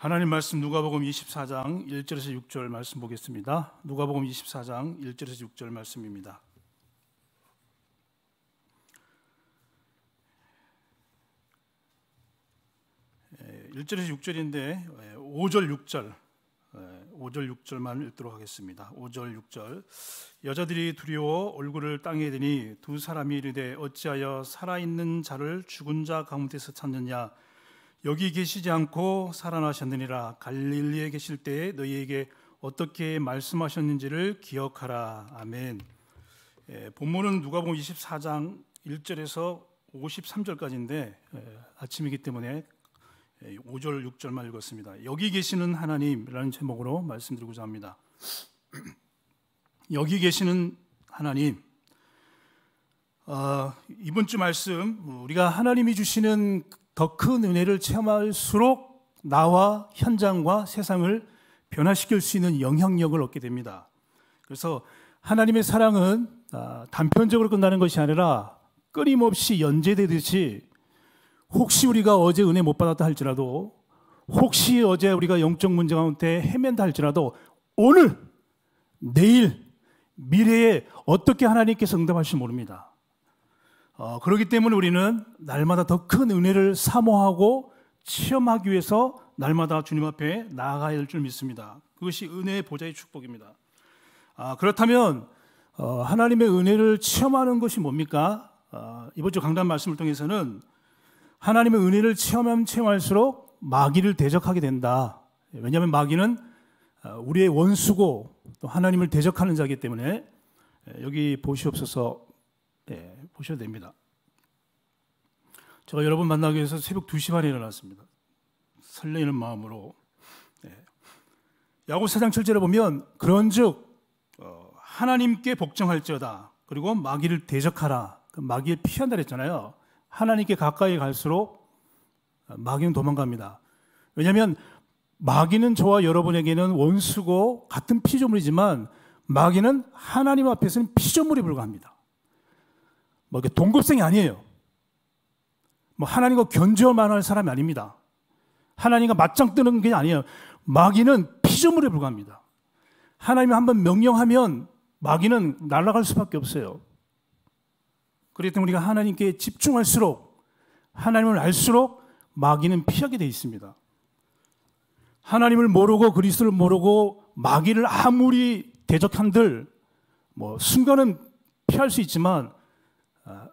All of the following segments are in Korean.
하나님 말씀 누가복음 24장 1절에서 6절 말씀 보겠습니다. 누가복음 24장 1절에서 6절 말씀입니다. 예, 일절에서 6절인데 5절 예, 6절 5절 예, 6절만 읽도록 하겠습니다. 5절 6절 여자들이 두려워 얼굴을 땅에 드니 두 사람이 이르되 어찌하여 살아있는 자를 죽은 자 가운데서 찾느냐 여기 계시지 않고 살아나셨느니라 갈릴리에 계실 때 너희에게 어떻게 말씀하셨는지를 기억하라 아멘. 예, 본문은 누가복음 24장 1절에서 53절까지인데 예, 아침이기 때문에 5절 예, 6절만 읽었습니다. 여기 계시는 하나님이라는 제목으로 말씀드리고자 합니다. 여기 계시는 하나님. 어, 이번 주 말씀 우리가 하나님이 주시는 더큰 은혜를 체험할수록 나와 현장과 세상을 변화시킬 수 있는 영향력을 얻게 됩니다. 그래서 하나님의 사랑은 아, 단편적으로 끝나는 것이 아니라 끊임없이 연재되듯이 혹시 우리가 어제 은혜 못 받았다 할지라도 혹시 어제 우리가 영적 문제 가운데 헤맨다 할지라도 오늘, 내일, 미래에 어떻게 하나님께서 응답하지 모릅니다. 어, 그렇기 때문에 우리는 날마다 더 큰 은혜를 사모하고 체험하기 위해서 날마다 주님 앞에 나아가야 될줄 믿습니다. 그것이 은혜의 보좌의 축복입니다. 아, 그렇다면 어, 하나님의 은혜를 체험하는 것이 뭡니까? 어, 이번 주 강단 말씀을 통해서는 하나님의 은혜를 체험하면 체험할수록 마귀를 대적하게 된다. 왜냐하면 마귀는 아, 우리의 원수고 또 하나님을 대적하는 자기 이 때문에 예, 여기 보시옵소서 예, 보셔도 됩니다. 제가 여러분 만나기 위해서 새벽 2시 반에 일어났습니다. 설레는 마음으로 예. 야고 사장 철제를 보면 그런즉 어, 하나님께 복종할지어다 그리고 마귀를 대적하라 그 마귀를 피한다 그랬잖아요. 하나님께 가까이 갈수록 마귀는 도망갑니다. 왜냐하면 마귀는 저와 여러분에게는 원수고 같은 피조물이지만 마귀는 하나님 앞에서는 피조물이 불과합니다. 뭐 동급생이 아니에요. 뭐 하나님과 견제만 할 사람이 아닙니다. 하나님과 맞짱 뜨는 게 아니에요. 마귀는 피조물에 불과합니다. 하나님이 한번 명령하면 마귀는 날아갈 수밖에 없어요. 그렇기 때문에 우리가 하나님께 집중할수록 하나님을 알수록 마귀는 피하게 되어 있습니다. 하나님을 모르고 그리스도를 모르고 마귀를 아무리 대적한들 뭐 순간은 피할 수 있지만 아,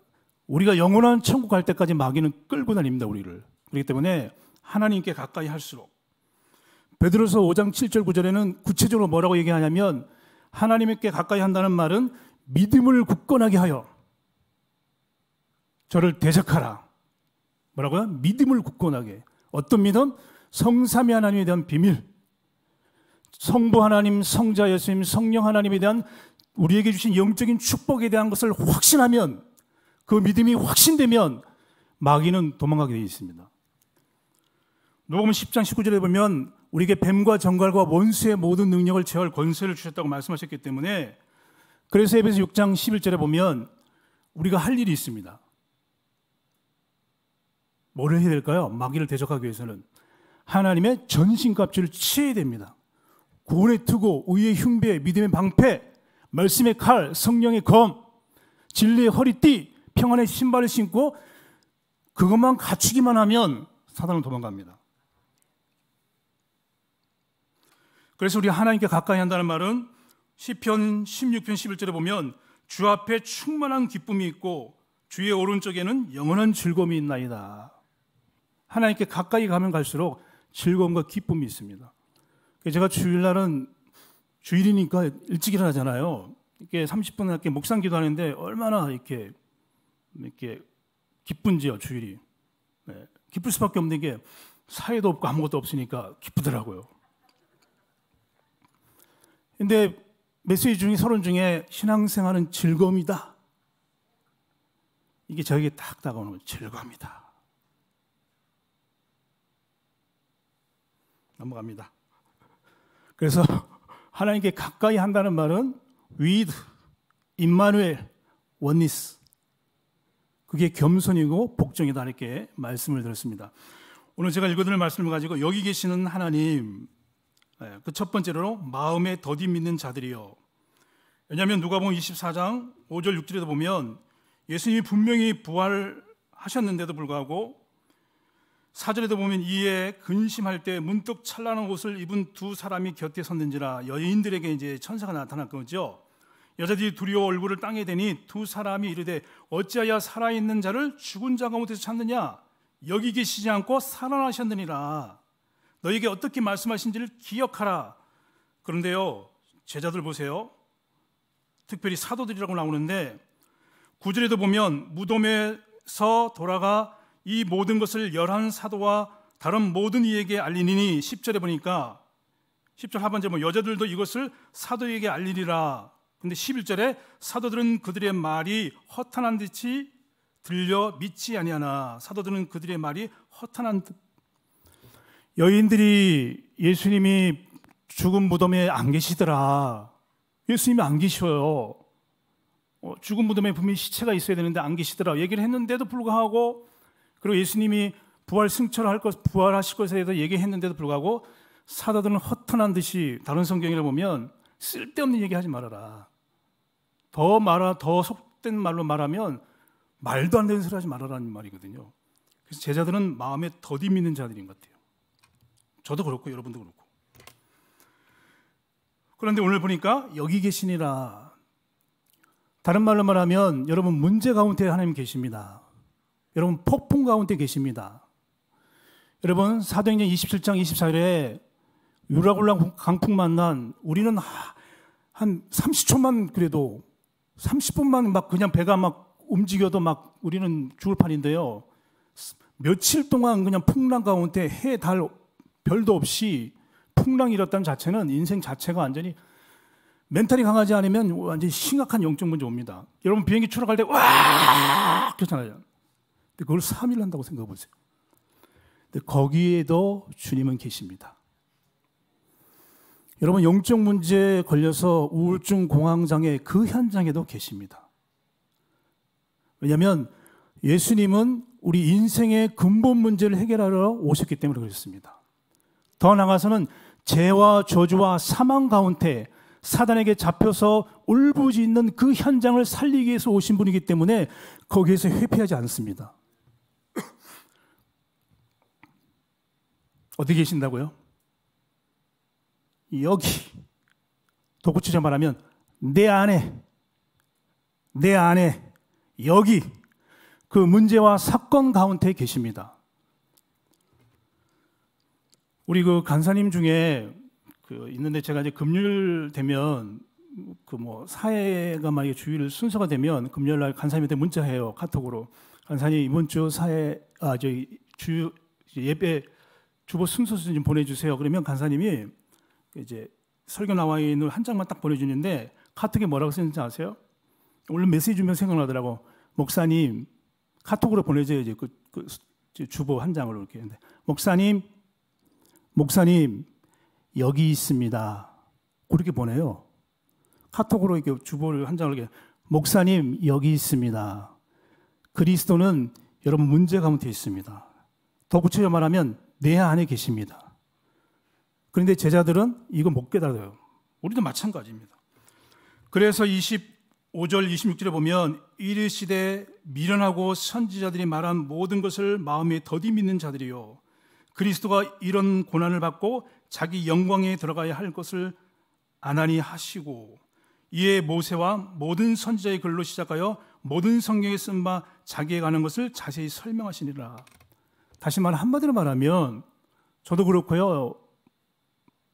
우리가 영원한 천국 갈 때까지 마귀는 끌고 다닙니다, 우리를. 그렇기 때문에 하나님께 가까이 할수록 베드로서 5장 7절 9절에는 구체적으로 뭐라고 얘기하냐면 하나님께 가까이 한다는 말은 믿음을 굳건하게 하여 저를 대적하라. 뭐라고요? 믿음을 굳건하게. 어떤 믿음? 성삼위 하나님에 대한 비밀. 성부 하나님, 성자 예수님, 성령 하나님에 대한 우리에게 주신 영적인 축복에 대한 것을 확신하면 그 믿음이 확신되면 마귀는 도망가게 되어 있습니다. 녹음 10장 19절에 보면 우리에게 뱀과 정갈과 원수의 모든 능력을 제할 권세를 주셨다고 말씀하셨기 때문에 그래서 에베소 6장 11절에 보면 우리가 할 일이 있습니다. 뭐 해야 될까요? 마귀를 대적하기 위해서는 하나님의 전신갑주를 취해야 됩니다. 구원의 투고, 의의 흉배, 믿음의 방패, 말씀의 칼, 성령의 검, 진리의 허리띠, 평안의 신발을 신고 그것만 갖추기만 하면 사단은 도망갑니다. 그래서 우리 하나님께 가까이 한다는 말은 시편 16편 11절에 보면 주 앞에 충만한 기쁨이 있고 주의 오른쪽에는 영원한 즐거움이 있나이다. 하나님께 가까이 가면 갈수록 즐거움과 기쁨이 있습니다. 제가 주일날은 주일이니까 일찍 일어나잖아요. 이렇게 30분 이렇게 목상 기도하는데 얼마나 이렇게 이렇게 기쁜지요 주일이. 네. 기쁠 수밖에 없는 게 사회도 없고 아무것도 없으니까 기쁘더라고요. 근데 메시지 중에 서론 중에 신앙생활은 즐거움이다. 이게 저에게 딱 다가오는 거예요. 즐거움이다. 넘어갑니다. 그래서 하나님께 가까이 한다는 말은 with, 임마누엘, 원니스 그게 겸손이고 복종이다 이렇게 말씀을 드렸습니다. 오늘 제가 읽어드릴 말씀을 가지고 여기 계시는 하나님 예, 그첫 번째로 마음에 더디 믿는 자들이요. 왜냐하면 누가복음 24장 5절 6절에도 보면 예수님이 분명히 부활하셨는데도 불구하고 사절에도 보면 이에 근심할 때 문득 찬란한 옷을 입은 두 사람이 곁에 섰는지라 여인들에게 이제 천사가 나타났거든요. 여자들이 두려워 얼굴을 땅에 대니 두 사람이 이르되 어찌하여 살아있는 자를 죽은 자가 운데서 찾느냐 여기 계시지 않고 살아나셨느니라 너에게 어떻게 말씀하신지를 기억하라 그런데요 제자들 보세요 특별히 사도들이라고 나오는데 구절에도 보면 무덤에서 돌아가 이 모든 것을 열한 사도와 다른 모든 이에게 알리니 10절에 보니까 10절 하반절에 보면 여자들도 이것을 사도에게 알리리라 근데 11절에 사도들은 그들의 말이 허탄한 듯이 들려 믿지 아니하나 사도들은 그들의 말이 허탄한 듯 여인들이 예수님이 죽은 무덤에 안 계시더라. 예수님이 안 계셔요. 어, 죽은 무덤에 분명히 시체가 있어야 되는데 안 계시더라. 얘기를 했는데도 불구하고 그리고 예수님이 부활 승천할 것, 부활하실 것에 대해서 얘기했는데도 불구하고 사도들은 허탄한 듯이 다른 성경에 보면 쓸데없는 얘기하지 말아라. 더 말아 더 속된 말로 말하면 말도 안 되는 소리 하지 말아라는 말이거든요. 그래서 제자들은 마음에 더디 믿는 자들인 것 같아요. 저도 그렇고 여러분도 그렇고. 그런데 오늘 보니까 여기 계시니라. 다른 말로 말하면 여러분 문제 가운데 하나님 계십니다. 여러분 폭풍 가운데 계십니다. 여러분 사도행전 27장 24절에 유라굴랑 강풍 만난 우리는 한 30초만 그래도 30분만 막 그냥 배가 막 움직여도 막 우리는 죽을 판인데요. 며칠 동안 그냥 풍랑 가운데 해, 달, 별도 없이 풍랑이었다는 자체는 인생 자체가 완전히 멘탈이 강하지 않으면 완전히 심각한 영적 문제 옵니다. 여러분 비행기 추락할 때 와! 그렇잖아요. 근데 그걸 3일 한다고 생각해 보세요. 근데 거기에도 주님은 계십니다. 여러분 영적 문제에 걸려서 우울증 공황장애 그 현장에도 계십니다. 왜냐하면 예수님은 우리 인생의 근본 문제를 해결하러 오셨기 때문에 그렇습니다. 더 나아가서는 죄와 저주와 사망 가운데 사단에게 잡혀서 울부짖는 그 현장을 살리기 위해서 오신 분이기 때문에 거기에서 회피하지 않습니다. 어디 계신다고요? 여기 도구치자 말하면 내 안에 내 안에 여기 그 문제와 사건 가운데 계십니다. 우리 그 간사님 중에 그 있는데 제가 이제 금요일 되면 그 뭐 사회가 만약에 주일 순서가 되면 금요일 날 간사님한테 문자해요 카톡으로 간사님 이번 주 사회 아저 주 예배 주보 순서 좀 보내주세요. 그러면 간사님이 이제 설교 나와 있는 한 장만 딱 보내주는데 카톡에 뭐라고 쓰는지 아세요? 오늘 메시지 주면 생각나더라고. 목사님 카톡으로 보내줘야지 그, 그 주보 한 장으로 이렇게 했는데 목사님 목사님 여기 있습니다. 그렇게 보내요. 카톡으로 이렇게 주보를 한 장을 이렇게 목사님 여기 있습니다. 그리스도는 여러분 문제 가운데 있습니다. 더 구체적으로 말하면 내 안에 계십니다. 그런데 제자들은 이거 못 깨달아요. 우리도 마찬가지입니다. 그래서 25절 26절에 보면 이르시되 미련하고 선지자들이 말한 모든 것을 마음에 더디 믿는 자들이요 그리스도가 이런 고난을 받고 자기 영광에 들어가야 할 것을 아나니 하시고 이에 모세와 모든 선지자의 글로 시작하여 모든 성경에 쓴 바 자기에 관한 것을 자세히 설명하시니라. 다시 말 한마디로 말하면 저도 그렇고요.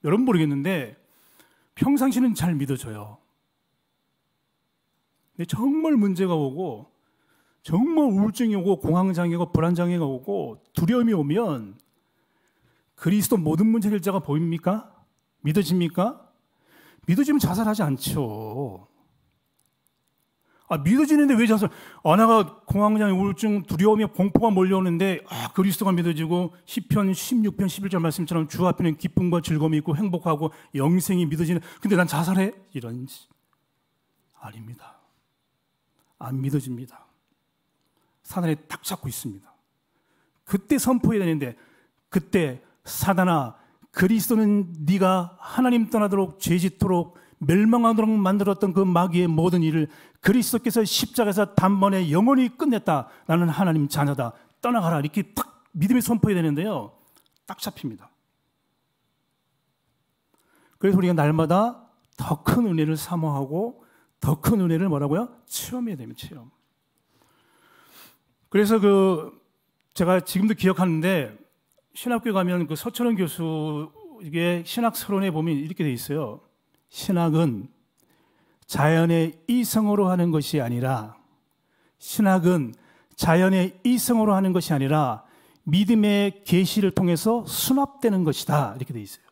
여러분 모르겠는데 평상시는 잘 믿어줘요. 근데 정말 문제가 오고 정말 우울증이 오고 공황장애가 불안장애가 오고 두려움이 오면 그리스도 모든 문제 해결자가 보입니까? 믿어집니까? 믿어지면 자살하지 않죠. 아, 믿어지는데 왜 자살? 아나가 공황장애 우울증 두려움에 공포가 몰려오는데 아, 그리스도가 믿어지고 시편 16편 11절 말씀처럼 주 앞에는 기쁨과 즐거움이 있고 행복하고 영생이 믿어지는 근데 난 자살해 이런 아닙니다. 안 믿어집니다. 사단에 딱 잡고 있습니다. 그때 선포해야 되는데 그때 사단아 그리스도는 네가 하나님 떠나도록 죄짓도록 멸망하도록 만들었던 그 마귀의 모든 일을 그리스도께서 십자가에서 단번에 영원히 끝냈다. 나는 하나님 자녀다. 떠나가라. 이렇게 탁 믿음이 선포되는데요. 딱 잡힙니다. 그래서 우리가 날마다 더 큰 은혜를 사모하고 더 큰 은혜를 뭐라고요? 체험해야 되면 체험. 그래서 그 제가 지금도 기억하는데 신학교 가면 그 서철원 교수 이게 신학 서론에 보면 이렇게 돼 있어요. 신학은 자연의 이성으로 하는 것이 아니라 신학은 자연의 이성으로 하는 것이 아니라 믿음의 계시를 통해서 수납되는 것이다 이렇게 돼 있어요.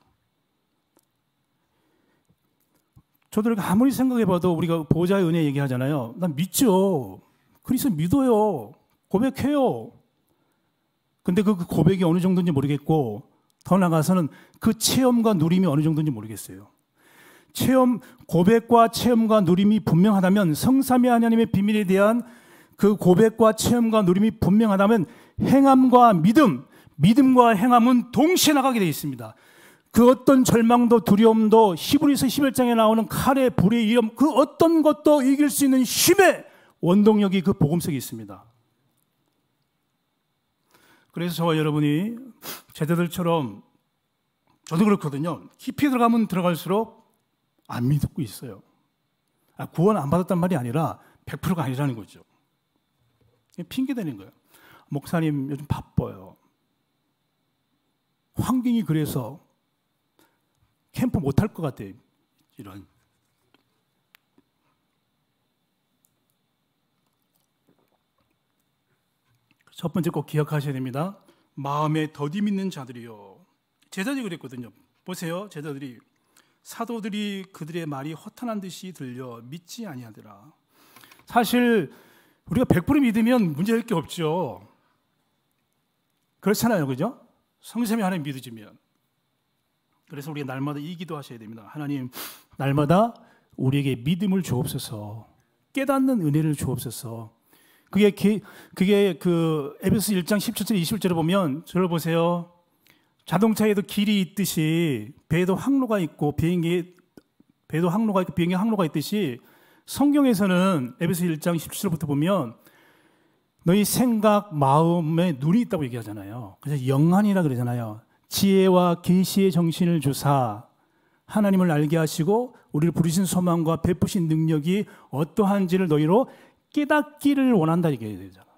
저들 아무리 생각해봐도 우리가 보좌의 은혜 얘기하잖아요. 난 믿죠. 그리스도 믿어요. 고백해요. 근데 그, 그 고백이 어느 정도인지 모르겠고 더 나가서는 아그 체험과 누림이 어느 정도인지 모르겠어요. 체험 고백과 체험과 누림이 분명하다면 성삼위 하나님의 비밀에 대한 그 고백과 체험과 누림이 분명하다면 행함과 믿음, 믿음과 행함은 동시에 나가게 되어 있습니다. 그 어떤 절망도 두려움도 히브리서 11장에 나오는 칼의 불의 위험 그 어떤 것도 이길 수 있는 힘의 원동력이 그 복음 속에 있습니다. 그래서 저와 여러분이 제자들처럼 저도 그렇거든요. 깊이 들어가면 들어갈수록 안 믿고 있어요. 아, 구원 안 받았단 말이 아니라 100%가 아니라는 거죠. 핑계 대는 거예요. 목사님 요즘 바빠요. 환경이 그래서 캠프 못할 것 같아. 요 이런. 첫 번째 꼭 기억하셔야 됩니다. 마음에 더디 믿는 자들이요. 제자들이 그랬거든요. 보세요. 제자들이 사도들이 그들의 말이 허탄한 듯이 들려 믿지 아니하더라. 사실 우리가 100% 믿으면 문제될 게 없죠. 그렇잖아요. 그죠? 성심이 하나님 믿어지면. 그래서 우리가 날마다 이 기도하셔야 됩니다. 하나님, 날마다 우리에게 믿음을 주옵소서. 깨닫는 은혜를 주옵소서. 그게 그게 그 에베소 1장 17절 21절에 보면 저를 보세요. 자동차에도 길이 있듯이 배도 항로가 있고 비행기 배도 항로가 있고 비행기 항로가 있듯이 성경에서는 에베소 1장 17절부터 보면 너희 생각 마음에 눈이 있다고 얘기하잖아요. 그래서 영안이라 그러잖아요. 지혜와 계시의 정신을 주사 하나님을 알게 하시고 우리를 부르신 소망과 베푸신 능력이 어떠한지를 너희로 깨닫기를 원한다 이게 되잖아.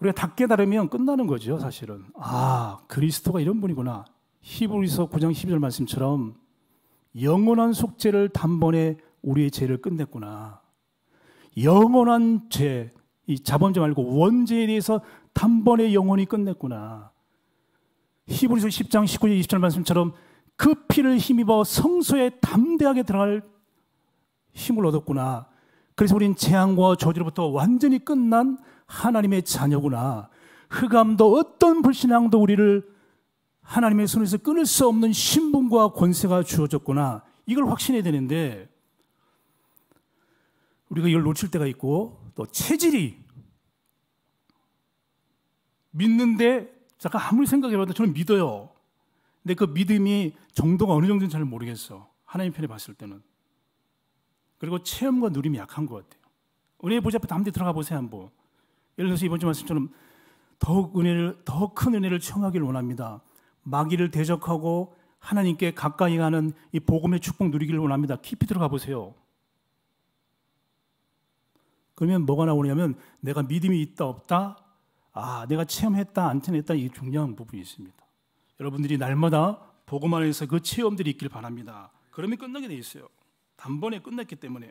우리가 다 깨달으면 끝나는 거죠, 사실은. 아, 그리스도가 이런 분이구나. 히브리서 9장 12절 말씀처럼 영원한 속죄를 단번에 우리의 죄를 끝냈구나. 영원한 죄, 이 자범죄 말고 원죄에 대해서 단번에 영원히 끝냈구나. 히브리서 10장 19절 20절 말씀처럼 그 피를 힘입어 성소에 담대하게 들어갈 힘을 얻었구나. 그래서 우린 재앙과 저주로부터 완전히 끝난 하나님의 자녀구나. 흑암도 어떤 불신앙도 우리를 하나님의 손에서 끊을 수 없는 신분과 권세가 주어졌구나. 이걸 확신해야 되는데 우리가 이걸 놓칠 때가 있고 또 체질이 믿는데 잠깐 아무리 생각해봐도 저는 믿어요. 근데 그 믿음이 정도가 어느 정도인지 잘 모르겠어. 하나님 편에 봤을 때는. 그리고 체험과 누림이 약한 것 같아요. 은혜의 보좌 앞에 담대 들어가 보세요 한번. 예를 들어서 이번 주 말씀처럼 더욱 은혜를 더 큰 은혜를 체하기를 원합니다. 마귀를 대적하고 하나님께 가까이 가는 이 복음의 축복 누리기를 원합니다. 깊이 들어가 보세요. 그러면 뭐가 나오냐면 내가 믿음이 있다 없다, 아 내가 체험했다 안 체험했다 이 중요한 부분이 있습니다. 여러분들이 날마다 복음 안에서 그 체험들이 있길 바랍니다. 그러면 끝나게 돼 있어요. 단번에 끝냈기 때문에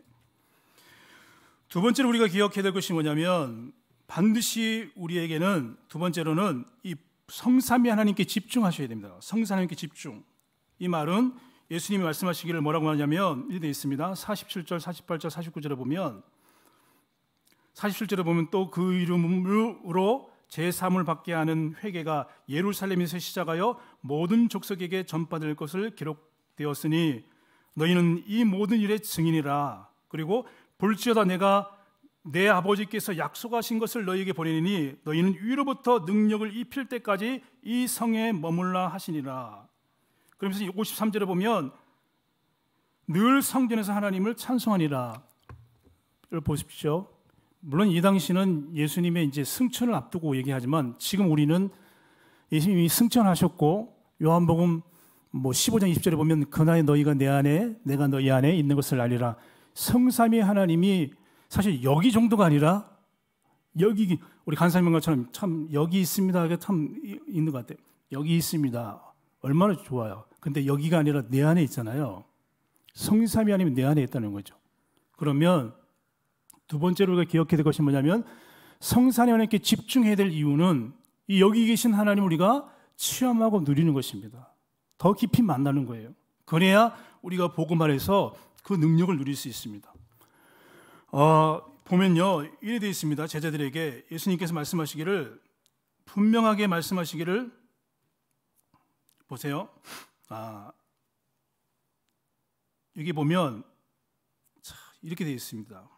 두 번째로 우리가 기억해야 될 것이 뭐냐면 반드시 우리에게는 두 번째로는 이 성삼위 하나님께 집중하셔야 됩니다. 성삼위 께 집중. 이 말은 예수님이 말씀하시기를 뭐라고 하냐면 이렇게 있습니다. 47절, 48절, 49절에 보면 47절에 보면 또 그 이름으로 제삼을 받게 하는 회개가 예루살렘에서 시작하여 모든 족속에게 전파될 것을 기록되었으니 너희는 이 모든 일의 증인이라. 그리고 볼지어다 내가 내 아버지께서 약속하신 것을 너희에게 보내니 너희는 위로부터 능력을 입힐 때까지 이 성에 머물라 하시니라. 그러면서 53절에 보면 늘 성전에서 하나님을 찬송하니라를 보십시오. 물론 이 당시는 예수님의 이제 승천을 앞두고 얘기하지만 지금 우리는 예수님이 승천하셨고 요한복음 뭐 15장 20절에 보면 그날에 너희가 내 안에 내가 너희 안에 있는 것을 알리라. 성삼위 하나님이 사실 여기 정도가 아니라 여기 우리 간사님과처럼 참 여기 있습니다. 참 있는 것 같아요. 여기 있습니다. 얼마나 좋아요. 근데 여기가 아니라 내 안에 있잖아요. 성삼위 하나님이 내 안에 있다는 거죠. 그러면 두 번째로 우리가 기억해야 될 것이 뭐냐면 성산의 하나님께 집중해야 될 이유는 이 여기 계신 하나님 우리가 체험하고 누리는 것입니다. 더 깊이 만나는 거예요. 그래야 우리가 복음 안에서 그 능력을 누릴 수 있습니다. 어, 보면요 이래 되어 있습니다. 제자들에게 예수님께서 말씀하시기를 분명하게 말씀하시기를 보세요. 아, 여기 보면 이렇게 되어 있습니다.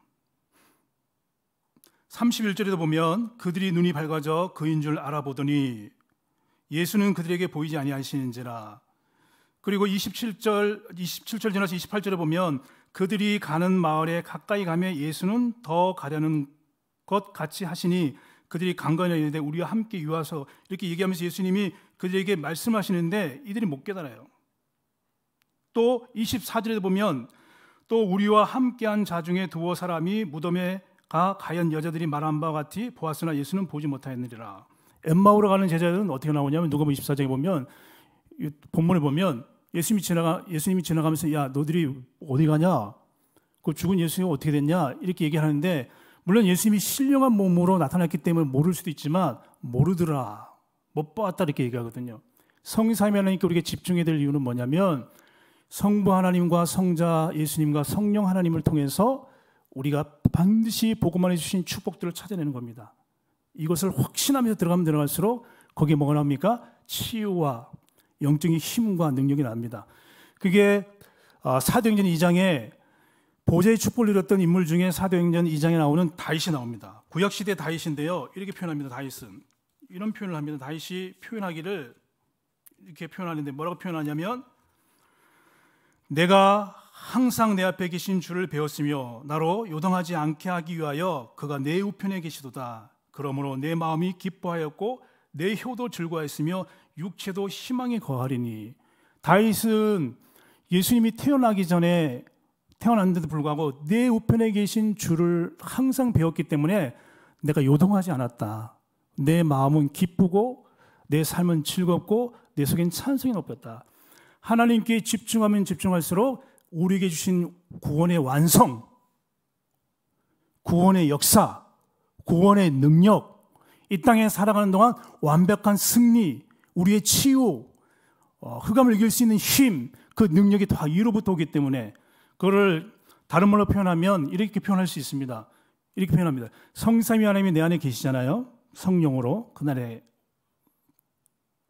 31절에도 보면 그들이 눈이 밝아져 그인 줄 알아보더니 예수는 그들에게 보이지 아니하시는지라 그리고 27절 27절 지나서 28절에 보면 그들이 가는 마을에 가까이 가며 예수는 더 가려는 것 같이 하시니 그들이 강건에 이는데 우리와 함께 유하서 이렇게 얘기하면서 예수님이 그들에게 말씀하시는데 이들이 못 깨달아요. 또 24절에 보면 또 우리와 함께한 자 중에 두어 사람이 무덤에 가 가연 여자들이 말한 바와 같이 보았으나 예수는 보지 못하였느니라. 엠마오로 가는 제자들은 어떻게 나오냐면 누가 보면 24장에 보면 본문에 보면 예수님이 지나가 예수님이 지나가면서 야 너들이 어디 가냐? 그 죽은 예수님이 어떻게 됐냐? 이렇게 얘기하는데 물론 예수님이 신령한 몸으로 나타났기 때문에 모를 수도 있지만 모르더라 못 봤다 이렇게 얘기하거든요. 성삼위 하나님께 우리가 집중해야 될 이유는 뭐냐면 성부 하나님과 성자 예수님과 성령 하나님을 통해서 우리가 반드시 복음만해 주신 축복들을 찾아내는 겁니다. 이것을 확신하면서 들어가면 들어갈수록 거기에 뭐가 나옵니까? 치유와 영적인 힘과 능력이 납니다. 그게 아, 사도행전 2장에 보좌의 축복을 누렸던 인물 중에 사도행전 2장에 나오는 다윗이 나옵니다. 구약 시대 다윗인데요. 이렇게 표현합니다. 다윗은 이런 표현을 합니다. 다윗이 표현하기를 이렇게 표현하는데 뭐라고 표현하냐면 내가 항상 내 앞에 계신 주를 배웠으며 나로 요동하지 않게 하기 위하여 그가 내 우편에 계시도다. 그러므로 내 마음이 기뻐하였고 내 효도 즐거워했으며 육체도 희망의 거하리니 다윗은 예수님이 태어나기 전에 태어났는데도 불구하고 내 우편에 계신 주를 항상 배웠기 때문에 내가 요동하지 않았다. 내 마음은 기쁘고 내 삶은 즐겁고 내 속엔 찬성이 높였다. 하나님께 집중하면 집중할수록 우리에게 주신 구원의 완성, 구원의 역사, 구원의 능력, 이 땅에 살아가는 동안 완벽한 승리, 우리의 치유, 어, 흑암을 이길 수 있는 힘, 그 능력이 다 위로부터 오기 때문에 그거를 다른 말로 표현하면 이렇게 표현할 수 있습니다. 이렇게 표현합니다. 성삼위 하나님이 내 안에 계시잖아요. 성령으로 그날에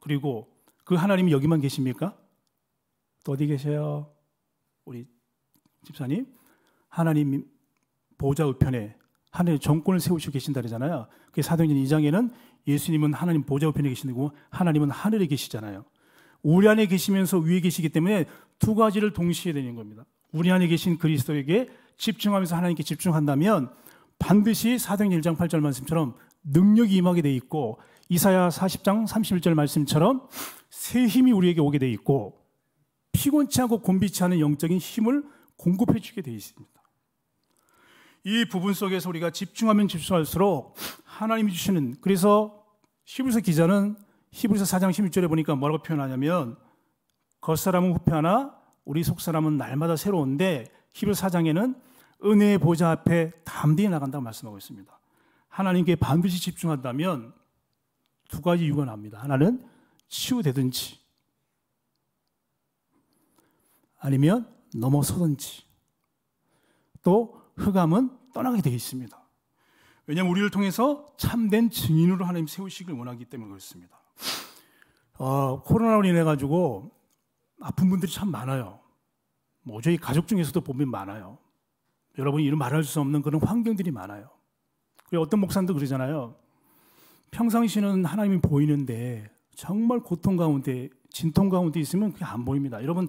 그리고 그 하나님이 여기만 계십니까? 또 어디 계세요? 우리 집사님 하나님 보좌 우편에 하늘의 정권을 세우시고 계신다 그러잖아요. 그 사도행전 2장에는 예수님은 하나님 보좌 우편에 계시고 하나님은 하늘에 계시잖아요. 우리 안에 계시면서 위에 계시기 때문에 두 가지를 동시에 되는 겁니다. 우리 안에 계신 그리스도에게 집중하면서 하나님께 집중한다면 반드시 사도행전 1장 8절 말씀처럼 능력이 임하게 돼 있고 이사야 40장 31절 말씀처럼 새 힘이 우리에게 오게 돼 있고 피곤치 않고 곤비치 않은 영적인 힘을 공급해 주게 돼 있습니다. 이 부분 속에서 우리가 집중하면 집중할수록 하나님이 주시는 그래서 히브리서 기자는 히브리서 4장 16절에 보니까 뭐라고 표현하냐면 겉사람은 후패하나 우리 속사람은 날마다 새로운데 히브리서 4장에는 은혜의 보좌 앞에 담대히 나간다고 말씀하고 있습니다. 하나님께 반드시 집중한다면 두 가지 이유가 납니다. 하나는 치유되든지 아니면 넘어서든지 또 흑암은 떠나게 되어 있습니다. 왜냐하면 우리를 통해서 참된 증인으로 하나님 세우시길 원하기 때문에 그렇습니다. 어, 코로나로 인해 가지고 아픈 분들이 참 많아요. 뭐 저희 가족 중에서도 보면 많아요. 여러분이 이런 말할 수 없는 그런 환경들이 많아요. 그리고 어떤 목사님도 그러잖아요. 평상시는 하나님이 보이는데 정말 고통 가운데 진통 가운데 있으면 그게 안 보입니다. 여러분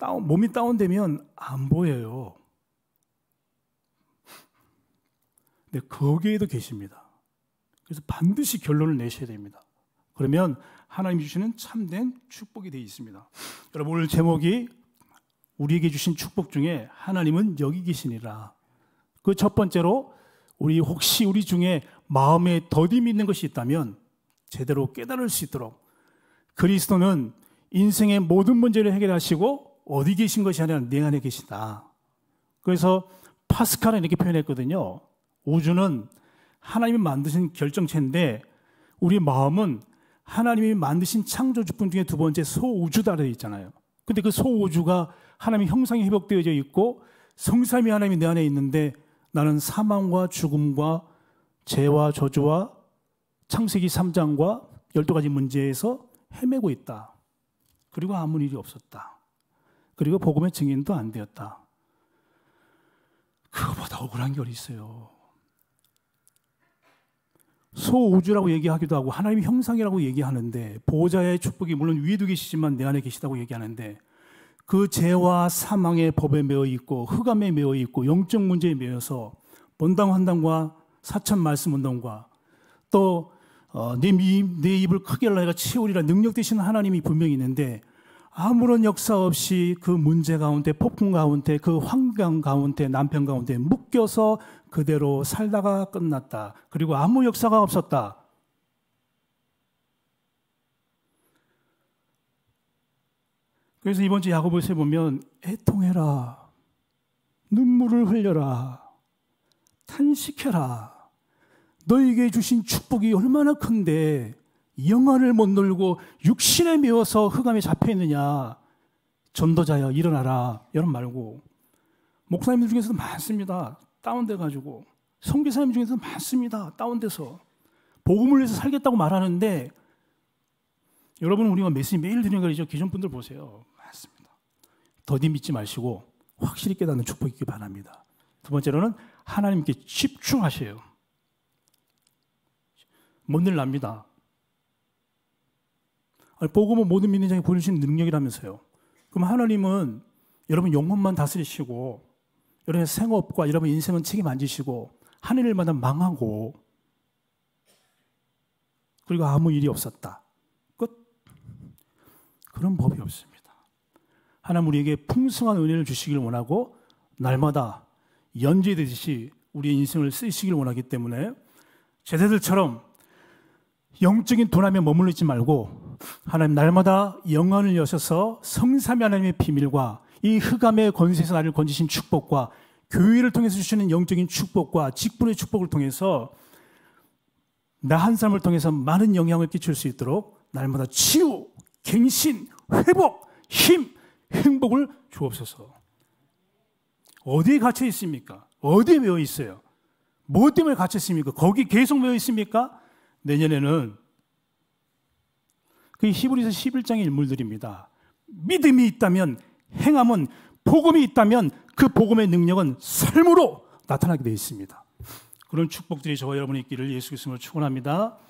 다운, 몸이 다운되면 안 보여요. 네, 거기에도 계십니다. 그래서 반드시 결론을 내셔야 됩니다. 그러면 하나님 주시는 참된 축복이 되어 있습니다. 여러분 오늘 제목이 우리에게 주신 축복 중에 하나님은 여기 계시니라. 그 첫 번째로 우리 혹시 우리 중에 마음에 더딤이 있는 것이 있다면 제대로 깨달을 수 있도록 그리스도는 인생의 모든 문제를 해결하시고 어디 계신 것이 아니라 내 안에 계시다. 그래서 파스칼은 이렇게 표현했거든요. 우주는 하나님이 만드신 결정체인데 우리 마음은 하나님이 만드신 창조주품 중에 두 번째 소우주다 되어 있잖아요. 근데 그 소우주가 하나님의 형상이 회복되어져 있고 성삼이 하나님이 내 안에 있는데 나는 사망과 죽음과 죄와 저주와 창세기 3장과 12가지 문제에서 헤매고 있다. 그리고 아무 일이 없었다. 그리고 복음의 증인도 안 되었다. 그거보다 억울한 게 어디 있어요. 소우주라고 얘기하기도 하고 하나님의 형상이라고 얘기하는데 보호자의 축복이 물론 위에도 계시지만 내 안에 계시다고 얘기하는데 그 죄와 사망의 법에 매어 있고 흑암에 매어 있고 영적 문제에 매어서 본당 환당과 사천 말씀 운동과 또내 어, 내, 내 입을 크게 내가 채우리라 능력 되신 하나님이 분명히 있는데 아무런 역사 없이 그 문제 가운데 폭풍 가운데 그 환경 가운데 남편 가운데 묶여서 그대로 살다가 끝났다. 그리고 아무 역사가 없었다. 그래서 이번 주 야고보서에 보면 애통해라. 눈물을 흘려라. 탄식해라. 너에게 주신 축복이 얼마나 큰데 영화를 못 놀고 육신에 미워서 흑암에 잡혀 있느냐. 전도자여 일어나라. 이런 말고 목사님들 중에서도 많습니다. 다운돼가지고 성교사님 중에서 많습니다. 다운돼서 복음을 위해서 살겠다고 말하는데 여러분 우리가 메시지 매일 드리는 거죠. 기존 분들 보세요. 많습니다. 더디 믿지 마시고 확실히 깨닫는 축복 있기 바랍니다. 두 번째로는 하나님께 집중하세요. 못늘 납니다. 복음은 모든 믿는 자에게 보여주신 능력이라면서요. 그럼 하나님은 여러분 영혼만 다스리시고 여러분의 생업과 여러분 인생은 책임 만 지시고 하한 일마다 망하고 그리고 아무 일이 없었다. 끝. 그런 법이 없습니다. 하나님 우리에게 풍성한 은혜를 주시길 원하고 날마다 연재되듯이 우리의 인생을 쓰시길 원하기 때문에 제자들처럼 영적인 도남에 머물러 있지 말고 하나님 날마다 영안을 여셔서 성삼위 하나님의 비밀과 이 흑암의 권세에서 나를 건지신 축복과 교회를 통해서 주시는 영적인 축복과 직분의 축복을 통해서 나 한 사람을 통해서 많은 영향을 끼칠 수 있도록 날마다 치유, 갱신, 회복, 힘, 행복을 주옵소서. 어디에 갇혀 있습니까? 어디에 매여 있어요? 무엇 때문에 갇혀 있습니까? 거기 계속 매여 있습니까? 내년에는 그 히브리서 11장의 인물들입니다. 믿음이 있다면 행함은 복음이 있다면 그 복음의 능력은 삶으로 나타나게 되어 있습니다. 그런 축복들이 저와 여러분의 있기를 예수 그리스도로 축원합니다.